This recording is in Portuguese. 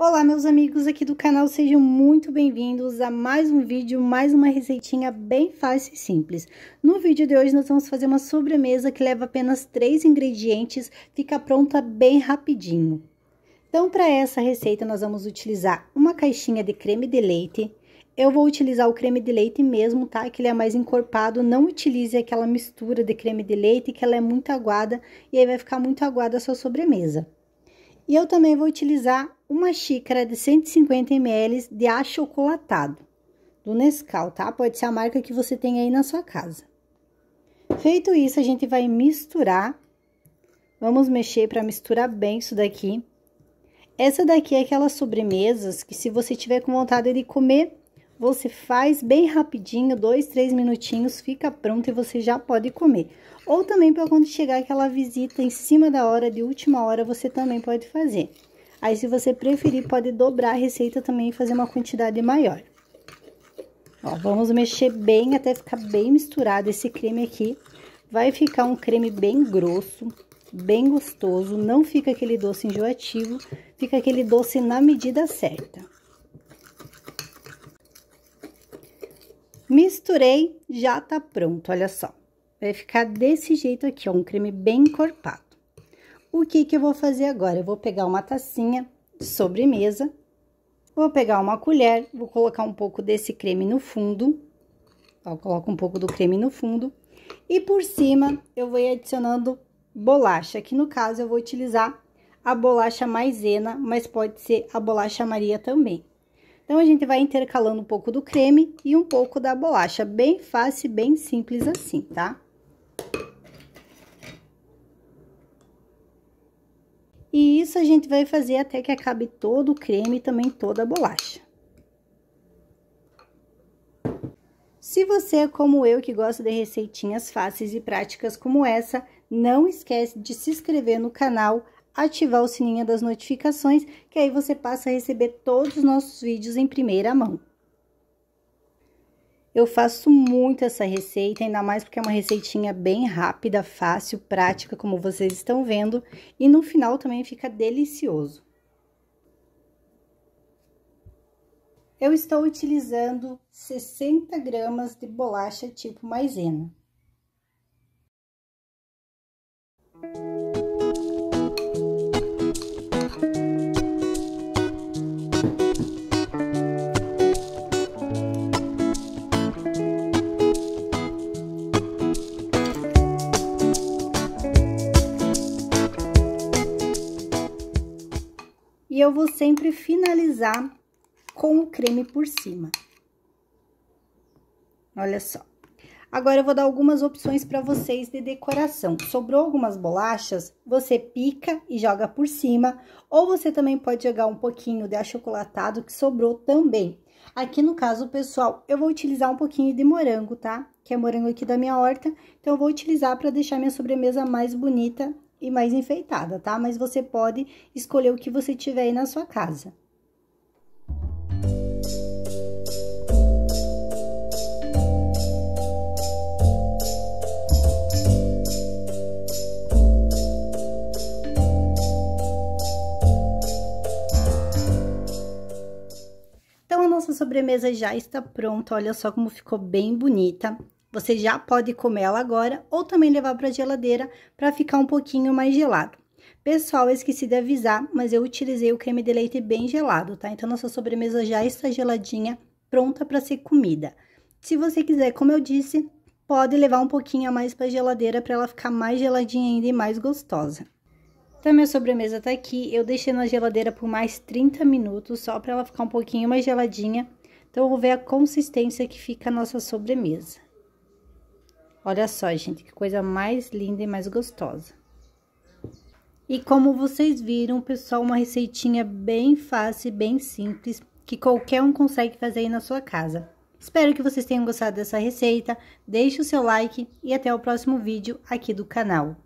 Olá meus amigos aqui do canal, sejam muito bem-vindos a mais um vídeo, mais uma receitinha bem fácil e simples. No vídeo de hoje nós vamos fazer uma sobremesa que leva apenas três ingredientes, fica pronta bem rapidinho. Então para essa receita nós vamos utilizar uma caixinha de creme de leite, eu vou utilizar o creme de leite mesmo, tá? Que ele é mais encorpado, não utilize aquela mistura de creme de leite que ela é muito aguada e aí vai ficar muito aguada a sua sobremesa. E eu também vou utilizar uma xícara de 150 ml de achocolatado do Nescau, tá? Pode ser a marca que você tem aí na sua casa. Feito isso, a gente vai misturar. Vamos mexer para misturar bem isso daqui. Essa daqui é aquelas sobremesas que se você tiver com vontade de comer, você faz bem rapidinho, dois, três minutinhos, fica pronto e você já pode comer. Ou também para quando chegar aquela visita em cima da hora, de última hora, você também pode fazer. Aí, se você preferir, pode dobrar a receita também e fazer uma quantidade maior. Ó, vamos mexer bem até ficar bem misturado esse creme aqui. Vai ficar um creme bem grosso, bem gostoso, não fica aquele doce enjoativo, fica aquele doce na medida certa. Misturei, já tá pronto, olha só. Vai ficar desse jeito aqui, ó, um creme bem encorpado. O que que eu vou fazer agora? Eu vou pegar uma tacinha de sobremesa, vou pegar uma colher, vou colocar um pouco desse creme no fundo, ó, coloco um pouco do creme no fundo, e por cima eu vou adicionando bolacha, que no caso eu vou utilizar a bolacha maisena, mas pode ser a bolacha Maria também. Então, a gente vai intercalando um pouco do creme e um pouco da bolacha, bem fácil, bem simples assim, tá? isso, a gente vai fazer até que acabe todo o creme e também toda a bolacha. Se você é como eu, que gosta de receitinhas fáceis e práticas como essa, não esquece de se inscrever no canal, ativar o sininho das notificações, que aí você passa a receber todos os nossos vídeos em primeira mão. Eu faço muito essa receita, ainda mais porque é uma receitinha bem rápida, fácil, prática, como vocês estão vendo. E no final também fica delicioso. Eu estou utilizando 60 gramas de bolacha tipo maisena. E eu vou sempre finalizar com o creme por cima. Olha só. Agora, eu vou dar algumas opções para vocês de decoração. Sobrou algumas bolachas, você pica e joga por cima, ou você também pode jogar um pouquinho de achocolatado que sobrou também. Aqui, no caso, pessoal, eu vou utilizar um pouquinho de morango, tá? Que é morango aqui da minha horta, então eu vou utilizar para deixar minha sobremesa mais bonita e mais enfeitada, tá? Mas você pode escolher o que você tiver aí na sua casa. Então, a nossa sobremesa já está pronta. Olha só como ficou bem bonita. Você já pode comer ela agora ou também levar para a geladeira para ficar um pouquinho mais gelado. Pessoal, esqueci de avisar, mas eu utilizei o creme de leite bem gelado, tá? Então, nossa sobremesa já está geladinha, pronta para ser comida. Se você quiser, como eu disse, pode levar um pouquinho a mais para a geladeira para ela ficar mais geladinha ainda e mais gostosa. Então, minha sobremesa tá aqui. Eu deixei na geladeira por mais 30 minutos, só para ela ficar um pouquinho mais geladinha. Então, eu vou ver a consistência que fica a nossa sobremesa. Olha só, gente, que coisa mais linda e mais gostosa. E como vocês viram, pessoal, uma receitinha bem fácil e bem simples, que qualquer um consegue fazer aí na sua casa. Espero que vocês tenham gostado dessa receita, deixe o seu like e até o próximo vídeo aqui do canal.